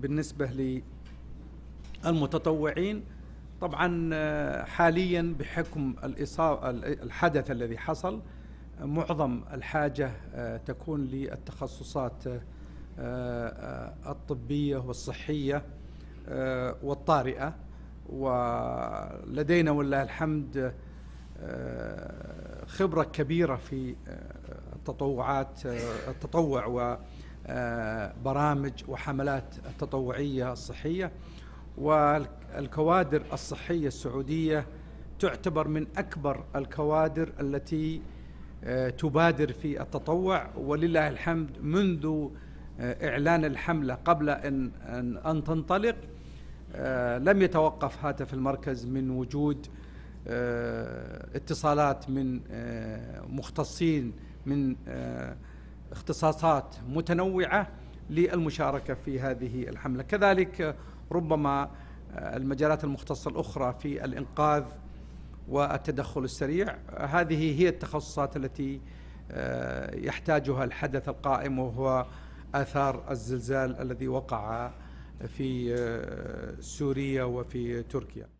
بالنسبة للمتطوعين طبعا آه، حاليا بحكم الحدث الذي حصل معظم الحاجة آه، تكون للتخصصات آه، الطبية والصحية والطارئة ولدينا ولله الحمد خبرة كبيرة في التطوعات التطوع و آه، برامج وحملات تطوعية الصحية والكوادر الصحية السعودية تعتبر من أكبر الكوادر التي آه، تبادر في التطوع ولله الحمد منذ آه، إعلان الحملة قبل أن, أن تنطلق لم يتوقف هاتف المركز من وجود اتصالات من مختصين من اختصاصات متنوعة للمشاركة في هذه الحملة كذلك ربما آه، المجالات المختصة الأخرى في الإنقاذ والتدخل السريع هذه هي التخصصات التي آه، يحتاجها الحدث القائم وهو آثار الزلزال الذي وقع في آه، سوريا وفي تركيا